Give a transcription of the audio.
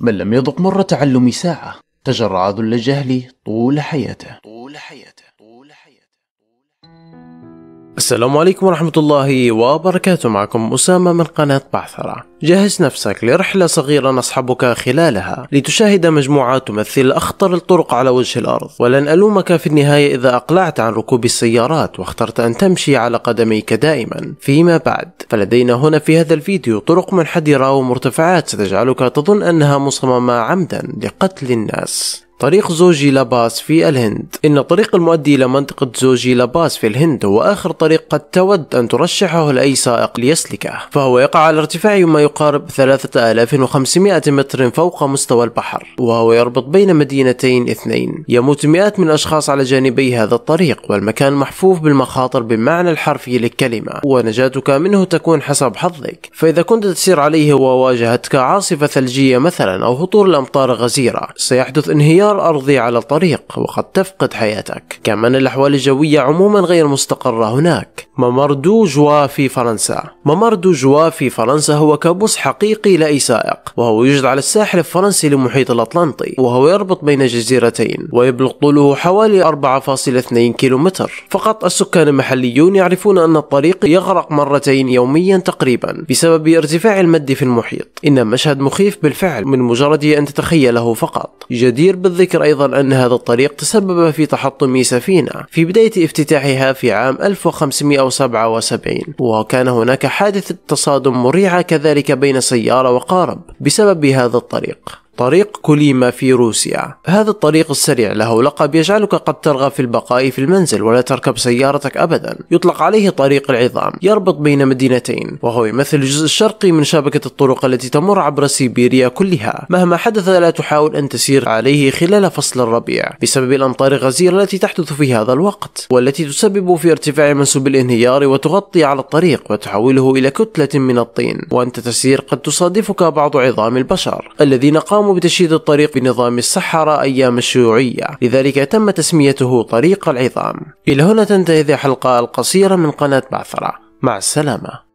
من لم يذق مر تعلم ساعة تجرع ذل الجهل طول حياته طول حياته طول حياته السلام عليكم ورحمة الله وبركاته معكم أسامة من قناة بعثرة جهز نفسك لرحلة صغيرة نصحبك خلالها لتشاهد مجموعة تمثل أخطر الطرق على وجه الأرض ولن ألومك في النهاية إذا أقلعت عن ركوب السيارات واخترت أن تمشي على قدميك دائما فيما بعد فلدينا هنا في هذا الفيديو طرق منحدرة ومرتفعات ستجعلك تظن أنها مصممة عمدا لقتل الناس طريق زوجي لاباس في الهند إن الطريق المؤدي إلى منطقة زوجي لاباس في الهند هو آخر طريق قد تود أن ترشحه لأي سائق ليسلكه فهو يقع على ارتفاع ما يقارب 3500 متر فوق مستوى البحر وهو يربط بين مدينتين اثنين يموت مئات من الأشخاص على جانبي هذا الطريق والمكان محفوف بالمخاطر بالمعنى الحرفي للكلمة ونجاتك منه تكون حسب حظك فإذا كنت تسير عليه وواجهتك عاصفة ثلجية مثلا أو هطول الأمطار غزيرة سيحدث انهيار انفجار أرضي على طريق وقد تفقد حياتك كما أن الأحوال الجوية عموما غير مستقرة هناك ممر دو جوا في فرنسا ممر دو جوا في فرنسا هو كابوس حقيقي لا سائق وهو يوجد على الساحل الفرنسي لمحيط الأطلنطي وهو يربط بين جزيرتين ويبلغ طوله حوالي 4.2 كيلومتر فقط السكان المحليون يعرفون أن الطريق يغرق مرتين يوميا تقريبا بسبب ارتفاع المد في المحيط إن مشهد مخيف بالفعل من مجرد أن تتخيله فقط جدير بالذكر الذكر أيضا أن هذا الطريق تسبب في تحطم سفينة في بداية افتتاحها في عام 1577 وكان هناك حادث تصادم مريعة كذلك بين سيارة وقارب بسبب هذا الطريق طريق كوليما في روسيا هذا الطريق السريع له لقب يجعلك قد ترغب في البقاء في المنزل ولا تركب سيارتك أبدا يطلق عليه طريق العظام يربط بين مدينتين وهو يمثل الجزء الشرقي من شبكة الطرق التي تمر عبر سيبيريا كلها مهما حدث لا تحاول أن تسير عليه خلال فصل الربيع بسبب الأمطار الغزيرة التي تحدث في هذا الوقت والتي تسبب في ارتفاع منسوب الانهيار وتغطي على الطريق وتحوله إلى كتلة من الطين وأنت تسير قد تصادفك بعض عظام البشر الذين قاموا قاموا بتشييد الطريق بنظام الصحراء أيام الشيوعية لذلك تم تسميته طريق العظام إلى هنا تنتهي هذه الحلقة القصيرة من قناة بعثرة مع السلامة